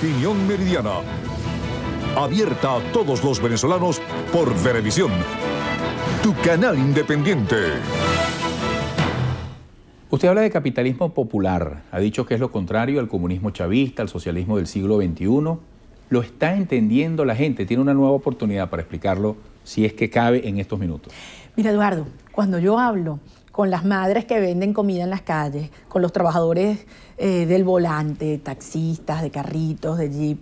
Opinión Meridiana. Abierta a todos los venezolanos por televisión. tu canal independiente. Usted habla de capitalismo popular, ha dicho que es lo contrario al comunismo chavista, al socialismo del siglo XXI. Lo está entendiendo la gente, tiene una nueva oportunidad para explicarlo si es que cabe en estos minutos. Mira, Eduardo, cuando yo hablo con las madres que venden comida en las calles, con los trabajadores eh, del volante, taxistas, de carritos, de jeep.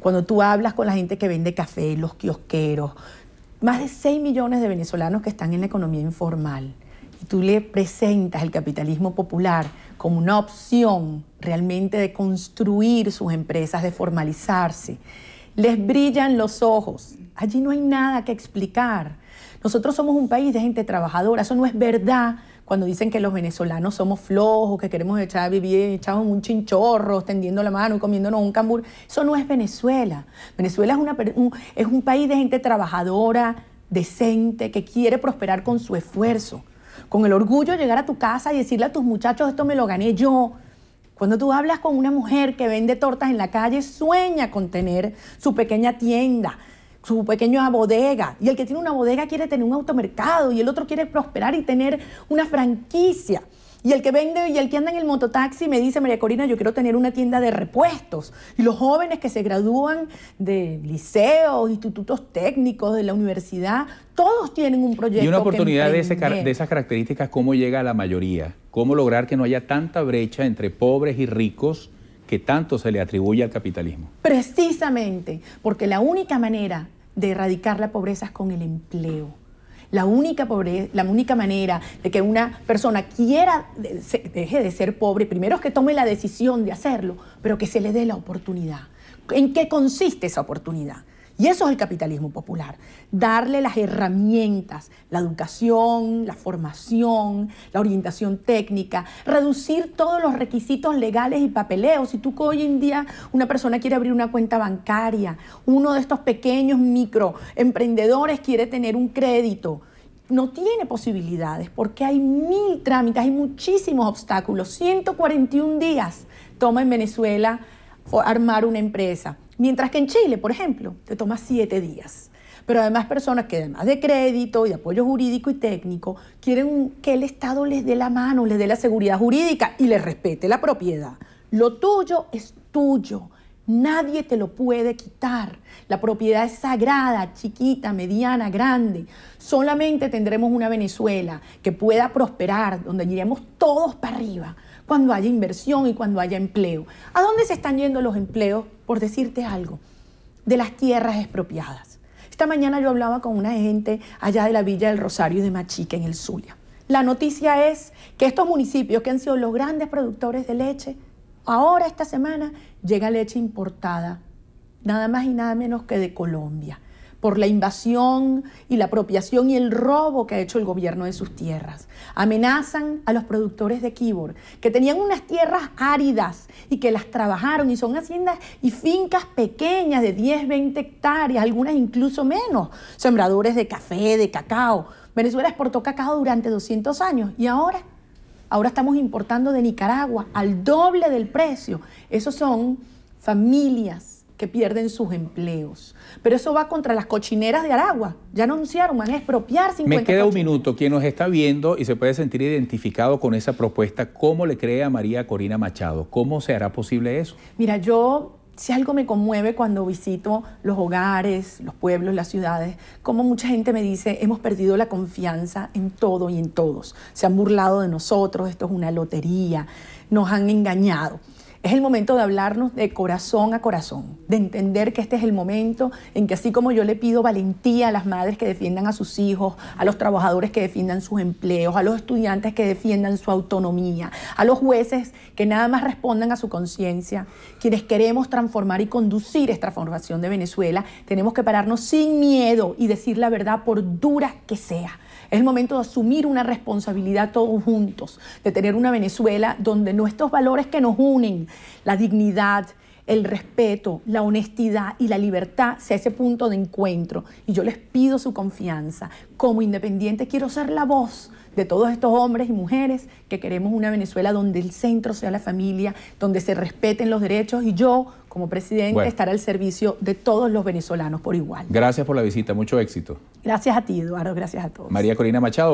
Cuando tú hablas con la gente que vende café, los kiosqueros, más de 6 millones de venezolanos que están en la economía informal. Y tú le presentas el capitalismo popular como una opción realmente de construir sus empresas, de formalizarse. Les brillan los ojos. Allí no hay nada que explicar. Nosotros somos un país de gente trabajadora. Eso no es verdad cuando dicen que los venezolanos somos flojos, que queremos echar, vivir echados en un chinchorro, extendiendo la mano y comiéndonos un cambur. Eso no es Venezuela. Venezuela es un país de gente trabajadora, decente, que quiere prosperar con su esfuerzo. Con el orgullo de llegar a tu casa y decirle a tus muchachos, esto me lo gané yo. Cuando tú hablas con una mujer que vende tortas en la calle, sueña con tener su pequeña tienda, su pequeña bodega. Y el que tiene una bodega quiere tener un automercado y el otro quiere prosperar y tener una franquicia. Y el que vende y el que anda en el mototaxi me dice, María Corina, yo quiero tener una tienda de repuestos. Y los jóvenes que se gradúan de liceos, institutos técnicos, de la universidad, todos tienen un proyecto. Y una oportunidad de, de esas características, ¿cómo llega a la mayoría? ¿Cómo lograr que no haya tanta brecha entre pobres y ricos? que tanto se le atribuye al capitalismo. Precisamente, porque la única manera de erradicar la pobreza es con el empleo. La única, manera de que una persona quiera, deje de ser pobre, primero es que tome la decisión de hacerlo, pero que se le dé la oportunidad. ¿En qué consiste esa oportunidad? Y eso es el capitalismo popular, darle las herramientas, la educación, la formación, la orientación técnica, reducir todos los requisitos legales y papeleos. Si tú hoy en día una persona quiere abrir una cuenta bancaria, uno de estos pequeños microemprendedores quiere tener un crédito, no tiene posibilidades porque hay mil trámites, hay muchísimos obstáculos. 141 días toma en Venezuela armar una empresa. Mientras que en Chile, por ejemplo, te toma siete días. Pero además personas que además de crédito y apoyo jurídico y técnico, quieren que el Estado les dé la mano, les dé la seguridad jurídica y les respete la propiedad. Lo tuyo es tuyo Nadie te lo puede quitar. La propiedad es sagrada, chiquita, mediana, grande. Solamente tendremos una Venezuela que pueda prosperar, donde iremos todos para arriba, cuando haya inversión y cuando haya empleo. ¿A dónde se están yendo los empleos? Por decirte algo, de las tierras expropiadas. Esta mañana yo hablaba con una gente allá de la Villa del Rosario de Machique, en el Zulia. La noticia es que estos municipios que han sido los grandes productores de leche Ahora, esta semana, llega leche importada, nada más y nada menos que de Colombia, por la invasión y la apropiación y el robo que ha hecho el gobierno de sus tierras. Amenazan a los productores de kibor, que tenían unas tierras áridas y que las trabajaron y son haciendas y fincas pequeñas de 10, 20 hectáreas, algunas incluso menos, sembradores de café, de cacao. Venezuela exportó cacao durante 200 años y ahora Ahora estamos importando de Nicaragua al doble del precio. Esos son familias que pierden sus empleos. Pero eso va contra las cochineras de Aragua. Ya anunciaron, van a expropiar Me queda un minuto. Quien nos está viendo y se puede sentir identificado con esa propuesta, ¿cómo le cree a María Corina Machado? ¿Cómo se hará posible eso? Mira, yo si algo me conmueve cuando visito los hogares, los pueblos, las ciudades, como mucha gente me dice, hemos perdido la confianza en todo y en todos. Se han burlado de nosotros, esto es una lotería, nos han engañado. Es el momento de hablarnos de corazón a corazón, de entender que este es el momento en que así como yo le pido valentía a las madres que defiendan a sus hijos, a los trabajadores que defiendan sus empleos, a los estudiantes que defiendan su autonomía, a los jueces que nada más respondan a su conciencia, quienes queremos transformar y conducir esta formación de Venezuela, tenemos que pararnos sin miedo y decir la verdad por dura que sea es el momento de asumir una responsabilidad todos juntos, de tener una Venezuela donde nuestros valores que nos unen, la dignidad, el respeto, la honestidad y la libertad sea ese punto de encuentro. Y yo les pido su confianza. Como independiente quiero ser la voz de todos estos hombres y mujeres que queremos una Venezuela donde el centro sea la familia, donde se respeten los derechos y yo, como presidente, estaré al servicio de todos los venezolanos por igual. Gracias por la visita, mucho éxito. Gracias a ti, Eduardo, gracias a todos. María Corina Machado.